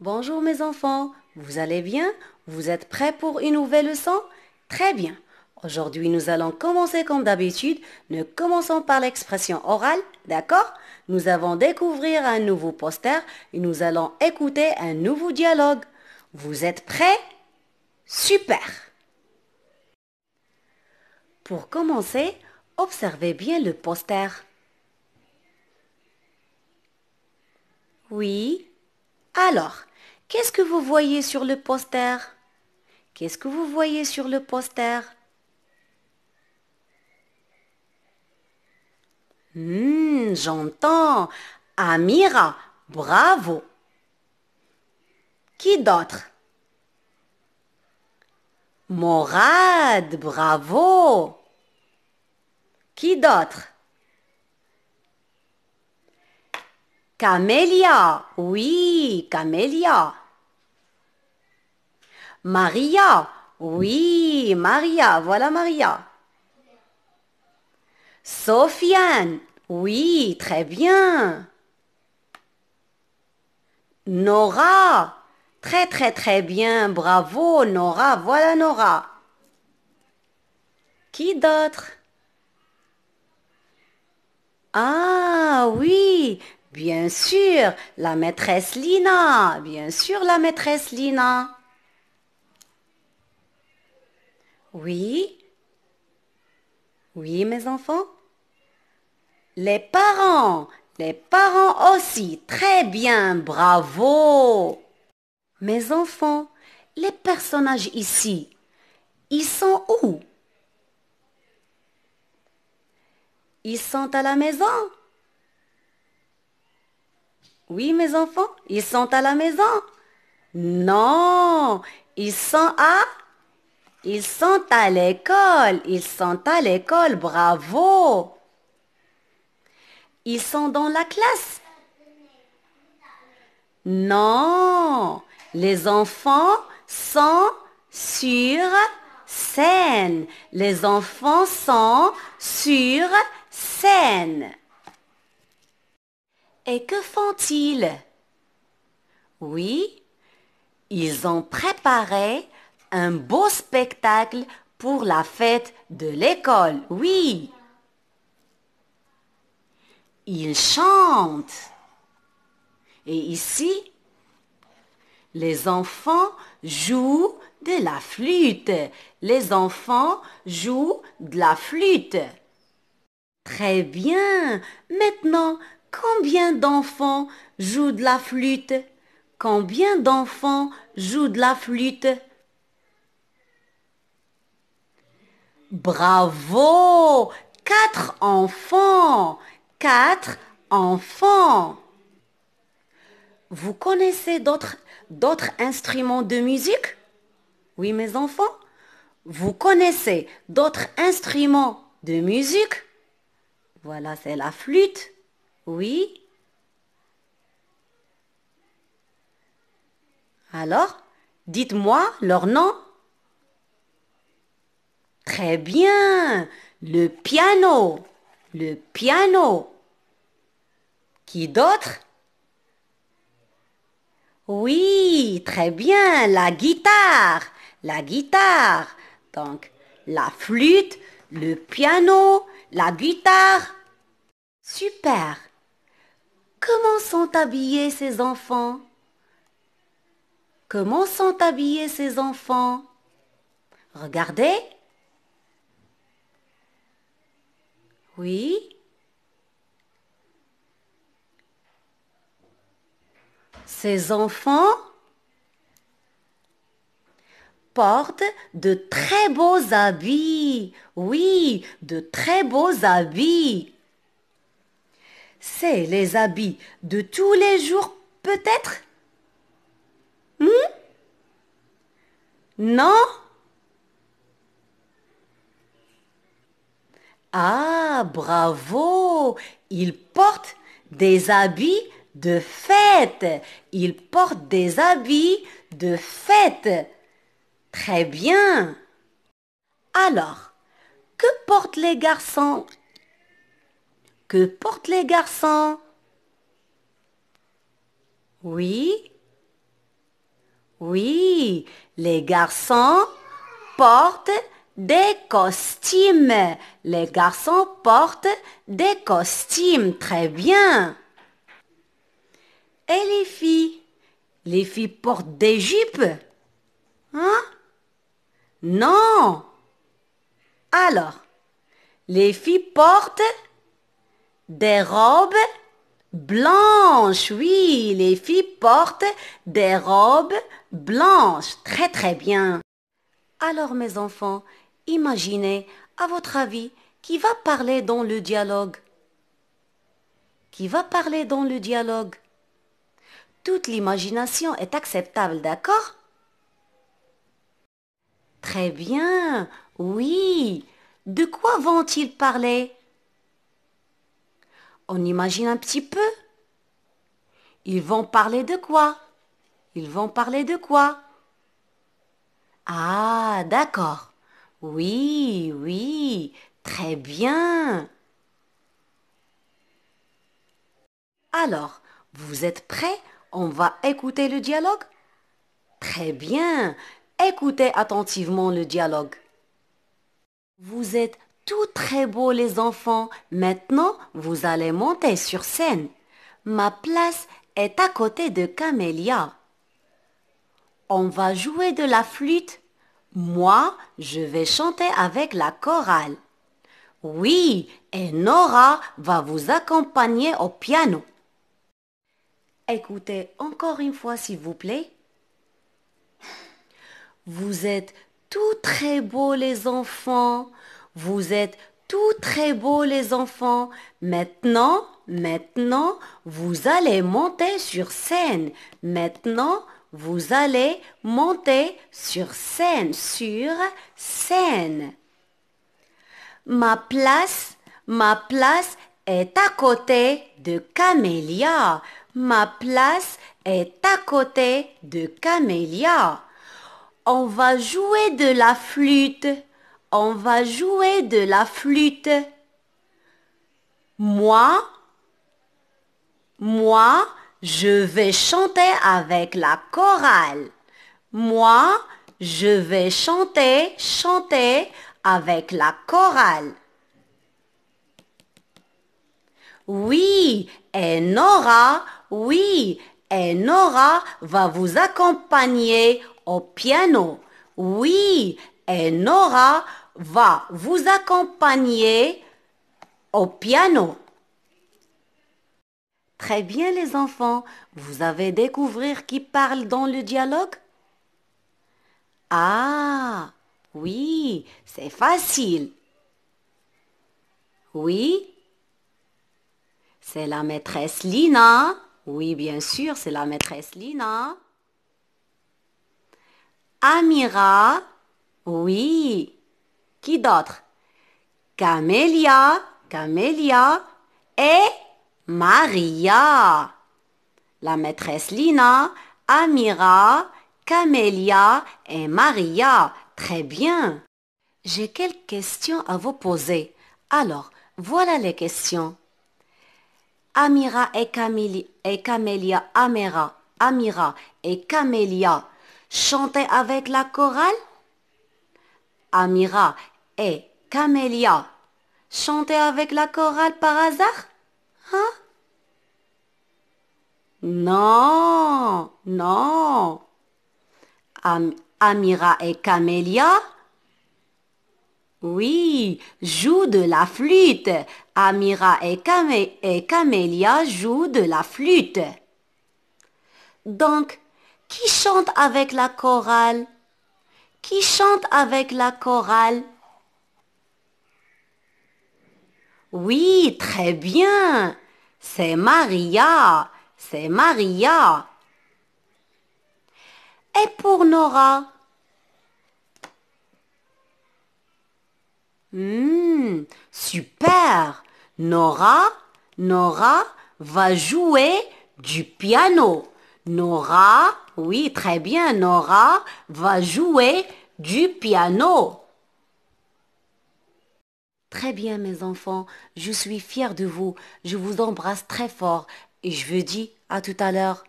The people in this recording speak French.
Bonjour mes enfants, vous allez bien Vous êtes prêts pour une nouvelle leçon Très bien. Aujourd'hui, nous allons commencer comme d'habitude. Nous commençons par l'expression orale, d'accord Nous allons découvrir un nouveau poster et nous allons écouter un nouveau dialogue. Vous êtes prêts Super Pour commencer, observez bien le poster. Oui, alors, qu'est-ce que vous voyez sur le poster Qu'est-ce que vous voyez sur le poster Hum, j'entends. Amira, bravo. Qui d'autre Morad, bravo. Qui d'autre Camélia, oui, Camélia. Maria, oui, Maria, voilà Maria. Sofiane, oui, très bien. Nora, très très très bien, bravo Nora, voilà Nora. Qui d'autre Ah oui, Bien sûr, la maîtresse Lina. Bien sûr, la maîtresse Lina. Oui. Oui, mes enfants. Les parents. Les parents aussi. Très bien. Bravo. Mes enfants, les personnages ici, ils sont où Ils sont à la maison oui, mes enfants, ils sont à la maison. Non, ils sont à... Ils sont à l'école. Ils sont à l'école. Bravo. Ils sont dans la classe. Non, les enfants sont sur scène. Les enfants sont sur scène. Et que font-ils Oui, ils ont préparé un beau spectacle pour la fête de l'école, oui. Ils chantent. Et ici, les enfants jouent de la flûte. Les enfants jouent de la flûte. Très bien. Maintenant, Combien d'enfants jouent de la flûte Combien d'enfants jouent de la flûte Bravo Quatre enfants Quatre enfants Vous connaissez d'autres instruments de musique Oui mes enfants Vous connaissez d'autres instruments de musique Voilà, c'est la flûte. Oui Alors, dites-moi leur nom. Très bien, le piano, le piano. Qui d'autre Oui, très bien, la guitare, la guitare. Donc, la flûte, le piano, la guitare. Super Comment sont habillés ces enfants Comment sont habillés ces enfants Regardez. Oui. Ces enfants portent de très beaux habits. Oui, de très beaux habits. C'est les habits de tous les jours peut-être hmm? Non Ah, bravo Ils portent des habits de fête. Ils portent des habits de fête. Très bien. Alors, que portent les garçons que portent les garçons Oui Oui, les garçons portent des costumes. Les garçons portent des costumes. Très bien. Et les filles Les filles portent des jupes Hein Non. Alors, les filles portent des robes blanches. Oui, les filles portent des robes blanches. Très très bien. Alors mes enfants, imaginez, à votre avis, qui va parler dans le dialogue Qui va parler dans le dialogue Toute l'imagination est acceptable, d'accord Très bien, oui. De quoi vont-ils parler on imagine un petit peu. Ils vont parler de quoi Ils vont parler de quoi Ah, d'accord. Oui, oui, très bien. Alors, vous êtes prêts On va écouter le dialogue Très bien. Écoutez attentivement le dialogue. Vous êtes tout très beau les enfants. Maintenant, vous allez monter sur scène. Ma place est à côté de Camélia. On va jouer de la flûte. Moi, je vais chanter avec la chorale. Oui, et Nora va vous accompagner au piano. Écoutez encore une fois, s'il vous plaît. Vous êtes tout très beau, les enfants. Vous êtes tout très beaux les enfants. Maintenant, maintenant, vous allez monter sur scène. Maintenant, vous allez monter sur scène, sur scène. Ma place, ma place est à côté de Camélia. Ma place est à côté de Camélia. On va jouer de la flûte on va jouer de la flûte. Moi, moi, je vais chanter avec la chorale. Moi, je vais chanter, chanter avec la chorale. Oui, et Nora, oui, et Nora va vous accompagner au piano. Oui, et Nora va vous accompagner au piano. Très bien les enfants, vous avez découvert qui parle dans le dialogue Ah, oui, c'est facile. Oui, c'est la maîtresse Lina. Oui, bien sûr, c'est la maîtresse Lina. Amira, oui, qui d'autre Camélia, Camélia et Maria. La maîtresse Lina, Amira, Camélia et Maria. Très bien. J'ai quelques questions à vous poser. Alors, voilà les questions. Amira et, et Camélia, Amira, Amira et Camélia chantaient avec la chorale Amira et Camélia chantez avec la chorale par hasard Hein Non, non. Amira et Camélia Oui, jouent de la flûte. Amira et, et Camélia jouent de la flûte. Donc, qui chante avec la chorale Qui chante avec la chorale Oui, très bien. C'est Maria. C'est Maria. Et pour Nora Hmm, Super. Nora, Nora va jouer du piano. Nora, oui, très bien, Nora va jouer du piano. Très bien mes enfants, je suis fière de vous, je vous embrasse très fort et je vous dis à tout à l'heure.